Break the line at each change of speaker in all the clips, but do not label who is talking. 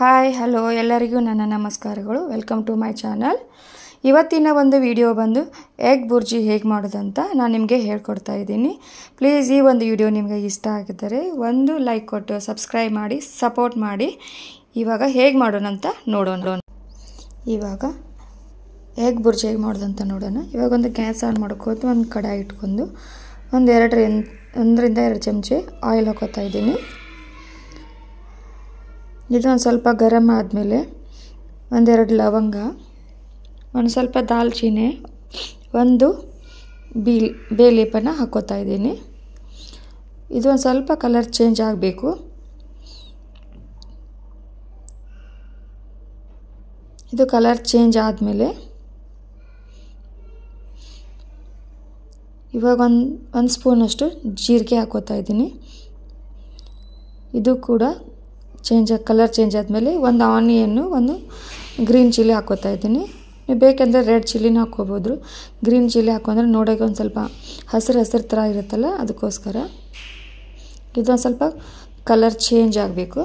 hi hello ಎಲ್ಲರಿಗೂ ನನ್ನ ನಮಸ್ಕಾರಗಳು ವೆಲ್ಕಮ್ ಟು ಮೈ ಚಾನಲ್ ಇವತ್ತಿನ ಒಂದು ವಿಡಿಯೋ ಬಂದು ಎಗ್ ಬುರ್ಜಿ ಹೇಗೆ ಮಾಡೋದು ಅಂತ ನಾನು ನಿಮಗೆ ಹೇಳ್ಕೊಡ್ತಾ ಇದ್ದೀನಿ ಪ್ಲೀಸ್ ಈ ಒಂದು ವಿಡಿಯೋ ನಿಮಗೆ ಇಷ್ಟ ಆಗಿದ್ದರೆ ಒಂದು ಲೈಕ್ ಕೊಟ್ಟು ಸಬ್ಸ್ಕ್ರೈಬ್ ಮಾಡಿ ಸಪೋರ್ಟ್ ಮಾಡಿ ಇವಾಗ ಹೇಗೆ ಮಾಡೋಣ ಅಂತ ನೋಡೋಣ ಇವಾಗ ಎಗ್ ಬುರ್ಜಿ ಹೇಗೆ ಮಾಡೋದು ಅಂತ ನೋಡೋಣ ಇವಾಗ ಒಂದು ಗ್ಯಾಸ್ ಆನ್ ಮಾಡ್ಕೋದು ಒಂದು ಕಡಾಯಿ ಇಟ್ಕೊಂಡು ಒಂದು ಎರಡರಿಂದ ಒಂದರಿಂದ ಎರಡು ಚಮಚೆ ಆಯಿಲ್ ಹಾಕೋತಾ ಇದ್ದೀನಿ ಇದೊಂದು ಸ್ವಲ್ಪ ಗರಮ್ ಆದಮೇಲೆ ಒಂದೆರಡು ಲವಂಗ ಒಂದು ಸ್ವಲ್ಪ ದಾಲ್ಚೀನಿ ಒಂದು ಬೀಲ್ ಲೇಪನ ಹಾಕೋತಾ ಇದ್ದೀನಿ ಇದೊಂದು ಸ್ವಲ್ಪ ಕಲರ್ ಚೇಂಜ್ ಆಗಬೇಕು ಇದು ಕಲರ್ ಚೇಂಜ್ ಆದಮೇಲೆ ಇವಾಗ ಒಂದು ಒಂದು ಸ್ಪೂನಷ್ಟು ಜೀರಿಗೆ ಹಾಕೋತಾ ಇದ್ದೀನಿ ಇದು ಕೂಡ ಚೇಂಜ್ ಕಲರ್ ಚೇಂಜ್ ಆದಮೇಲೆ ಒಂದು ಆನಿಯನ್ನು ಒಂದು ಗ್ರೀನ್ ಚಿಲ್ಲಿ ಹಾಕ್ಕೋತಾ ಇದ್ದೀನಿ ನೀವು ಬೇಕೆಂದರೆ ರೆಡ್ ಚಿಲ್ಲಿನ ಹಾಕ್ಕೊಬೋದು ಗ್ರೀನ್ ಚಿಲ್ಲಿ ಹಾಕ್ಕೊಂಡ್ರೆ ನೋಡೋಕೆ ಒಂದು ಸ್ವಲ್ಪ ಹಸಿರು ಹಸಿರು ಥರ ಇರುತ್ತಲ್ಲ ಅದಕ್ಕೋಸ್ಕರ ಇದೊಂದು ಸ್ವಲ್ಪ ಕಲರ್ ಚೇಂಜ್ ಆಗಬೇಕು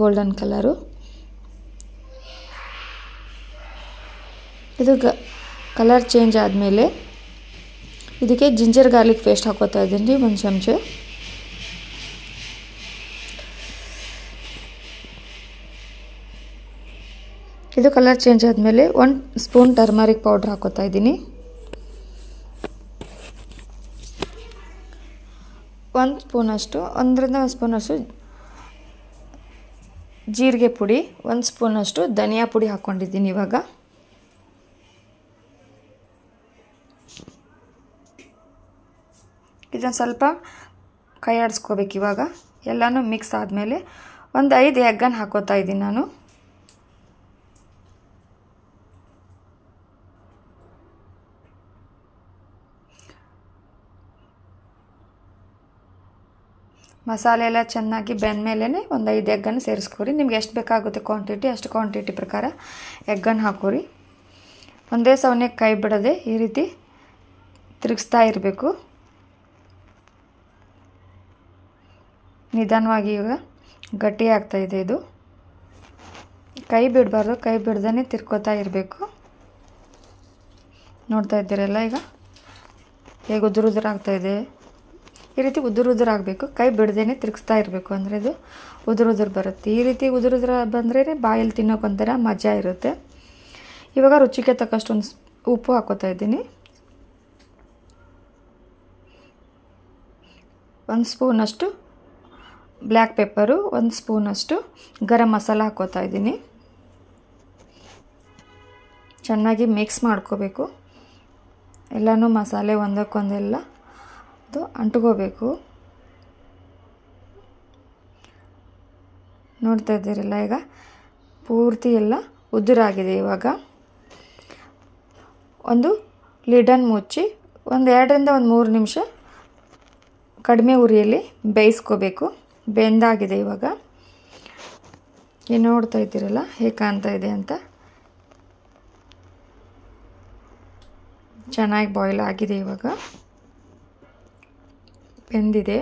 ಗೋಲ್ಡನ್ ಕಲರು ಇದು ಗ ಕಲರ್ ಚೇಂಜ್ ಆದಮೇಲೆ ಇದಕ್ಕೆ ಜಿಂಜರ್ ಗಾರ್ಲಿಕ್ ಪೇಸ್ಟ್ ಹಾಕೋತಾ ಇದ್ದೀನಿ ಒಂದು ಚಮಚ ಇದು ಕಲರ್ ಚೇಂಜ್ ಆದಮೇಲೆ ಒನ್ ಸ್ಪೂನ್ ಟರ್ಮರಿಕ್ ಪೌಡ್ರ್ ಹಾಕೋತಾ ಇದ್ದೀನಿ ಒಂದು ಸ್ಪೂನಷ್ಟು ಒಂದರಿಂದ ಒಂದು ಸ್ಪೂನಷ್ಟು ಜೀರಿಗೆ ಪುಡಿ ಒಂದು ಸ್ಪೂನಷ್ಟು ಧನಿಯಾ ಪುಡಿ ಹಾಕ್ಕೊಂಡಿದ್ದೀನಿ ಇವಾಗ ಇದನ್ನು ಸ್ವಲ್ಪ ಕೈ ಆಡಿಸ್ಕೋಬೇಕು ಇವಾಗ ಎಲ್ಲನೂ ಮಿಕ್ಸ್ ಆದಮೇಲೆ ಒಂದು ಐದು ಎಗ್ಗನ್ನು ಹಾಕೋತಾ ಇದ್ದೀನಿ ನಾನು ಮಸಾಲೆ ಎಲ್ಲ ಚೆನ್ನಾಗಿ ಬೆಂದಮೇಲೆ ಒಂದು ಐದು ಎಗ್ಗನ್ನು ಸೇರಿಸ್ಕೊರಿ ನಿಮ್ಗೆ ಎಷ್ಟು ಬೇಕಾಗುತ್ತೆ ಕ್ವಾಂಟಿಟಿ ಅಷ್ಟು ಕ್ವಾಂಟಿಟಿ ಪ್ರಕಾರ ಎಗ್ಗನ್ನು ಹಾಕೋರಿ ಒಂದೇ ಸವನೆ ಕೈ ಬಿಡದೆ ಈ ರೀತಿ ತಿರುಗಿಸ್ತಾ ಇರಬೇಕು ನಿಧಾನವಾಗಿ ಈಗ ಗಟ್ಟಿ ಆಗ್ತಾಯಿದೆ ಇದು ಕೈ ಬಿಡಬಾರ್ದು ಕೈ ಬಿಡ್ದೇ ತಿರ್ಕೋತಾ ಇರಬೇಕು ನೋಡ್ತಾ ಇದ್ದೀರಲ್ಲ ಈಗ ಹೇಗೆ ಉದುರು ಇದೆ ಈ ರೀತಿ ಉದುರು ಆಗಬೇಕು ಕೈ ಬಿಡದೇನೆ ತಿರುಗಿಸ್ತಾ ಇರಬೇಕು ಅಂದರೆ ಇದು ಉದುರು ಬರುತ್ತೆ ಈ ರೀತಿ ಉದುರು ಉದುರು ಬಂದ್ರೇ ಬಾಯಲ್ಲಿ ಒಂಥರ ಮಜಾ ಇರುತ್ತೆ ಇವಾಗ ರುಚಿಗೆ ತಕ್ಕಷ್ಟು ಒಂದು ಉಪ್ಪು ಹಾಕೋತಾ ಇದ್ದೀನಿ ಒಂದು ಸ್ಪೂನಷ್ಟು ಬ್ಲ್ಯಾಕ್ ಪೆಪ್ಪರು ಒಂದು ಸ್ಪೂನಷ್ಟು ಗರಂ ಮಸಾಲ ಹಾಕೋತಾ ಇದ್ದೀನಿ ಚೆನ್ನಾಗಿ ಮಿಕ್ಸ್ ಮಾಡ್ಕೋಬೇಕು ಎಲ್ಲನೂ ಮಸಾಲೆ ಒಂದಕ್ಕೊಂದೆಲ್ಲ ಅದು ಅಂಟ್ಕೋಬೇಕು ನೋಡ್ತಾ ಇದ್ದೀರಲ್ಲ ಈಗ ಪೂರ್ತಿ ಎಲ್ಲ ಉದುರಾಗಿದೆ ಇವಾಗ ಒಂದು ಲಿಡನ್ ಮುಚ್ಚಿ ಒಂದು ಎರಡರಿಂದ ಒಂದು ಮೂರು ನಿಮಿಷ ಕಡಿಮೆ ಉರಿಯಲ್ಲಿ ಬೇಯಿಸ್ಕೋಬೇಕು ಬೆಂದಾಗಿದೆ ಇವಾಗ ಏನು ನೋಡ್ತಾ ಇದ್ದೀರಲ್ಲ ಹೇಗೆ ಕಾಣ್ತಾ ಇದೆ ಅಂತ ಚೆನ್ನಾಗಿ ಬಾಯ್ಲ್ ಆಗಿದೆ ಇವಾಗ ಬೆಂದಿದೆ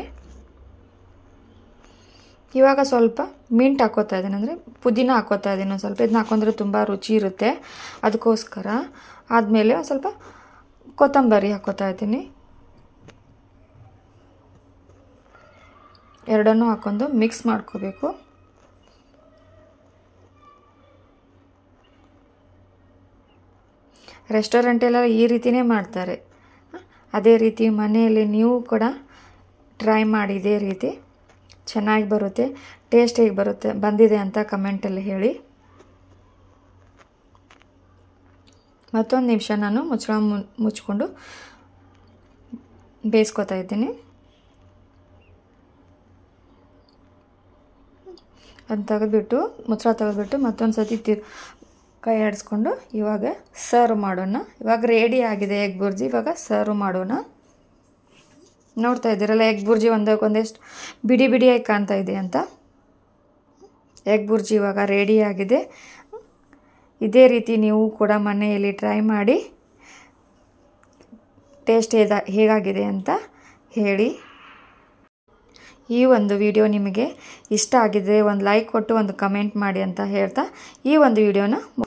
ಇವಾಗ ಸ್ವಲ್ಪ ಮಿಂಟ್ ಹಾಕೋತಾ ಇದ್ದೀನಿ ಅಂದರೆ ಪುದೀನ ಹಾಕೋತಾ ಇದ್ದೀನಿ ಒಂದು ಸ್ವಲ್ಪ ಇದನ್ನ ಹಾಕೊಂಡ್ರೆ ತುಂಬ ರುಚಿ ಇರುತ್ತೆ ಅದಕ್ಕೋಸ್ಕರ ಆದಮೇಲೆ ಸ್ವಲ್ಪ ಕೊತ್ತಂಬರಿ ಹಾಕೋತಾ ಇದ್ದೀನಿ ಎರಡನ್ನೂ ಹಾಕೊಂಡು ಮಿಕ್ಸ್ ಮಾಡ್ಕೋಬೇಕು ರೆಸ್ಟೋರೆಂಟೆಲ್ಲ ಈ ರೀತಿಯೇ ಮಾಡ್ತಾರೆ ಅದೇ ರೀತಿ ಮನೆಯಲ್ಲಿ ನೀವು ಕೂಡ ಟ್ರೈ ಮಾಡಿ ಇದೇ ರೀತಿ ಚೆನ್ನಾಗಿ ಬರುತ್ತೆ ಟೇಸ್ಟ್ ಹೇಗೆ ಬರುತ್ತೆ ಬಂದಿದೆ ಅಂತ ಕಮೆಂಟಲ್ಲಿ ಹೇಳಿ ಮತ್ತೊಂದು ನಿಮಿಷ ನಾನು ಮುಚ್ಚಳ ಮುಚ್ಕೊಂಡು ಬೇಯಿಸ್ಕೊತಾ ಇದ್ದೀನಿ ಅದು ತೆಗೆದುಬಿಟ್ಟು ಮುಚ್ಚಳ ತೆಗೆದುಬಿಟ್ಟು ಮತ್ತೊಂದು ಸತಿ ತಿ ಕೈ ಆಡಿಸ್ಕೊಂಡು ಇವಾಗ ಸರ್ವ್ ಮಾಡೋಣ ಇವಾಗ ರೆಡಿ ಆಗಿದೆ ಎಗ್ ಬುರ್ಜಿ ಇವಾಗ ಸರ್ವ್ ಮಾಡೋಣ ನೋಡ್ತಾ ಇದ್ದೀರಲ್ಲ ಎಗ್ ಬುರ್ಜಿ ಒಂದಕ್ಕೊಂದೆಷ್ಟು ಬಿಡಿ ಬಿಡಿಯಾಗಿ ಕಾಣ್ತಾ ಇದೆ ಅಂತ ಎಗ್ ಬುರ್ಜಿ ಇವಾಗ ರೆಡಿಯಾಗಿದೆ ಇದೇ ರೀತಿ ನೀವು ಕೂಡ ಮನೆಯಲ್ಲಿ ಟ್ರೈ ಮಾಡಿ ಟೇಸ್ಟ್ ಹೇದ ಹೇಗಾಗಿದೆ ಅಂತ ಹೇಳಿ ಈ ಒಂದು ವಿಡಿಯೋ ನಿಮಗೆ ಇಷ್ಟ ಆಗಿದೆ ಒಂದು ಲೈಕ್ ಕೊಟ್ಟು ಒಂದು ಕಮೆಂಟ್ ಮಾಡಿ ಅಂತ ಹೇಳ್ತಾ ಈ ಒಂದು ವಿಡಿಯೋನ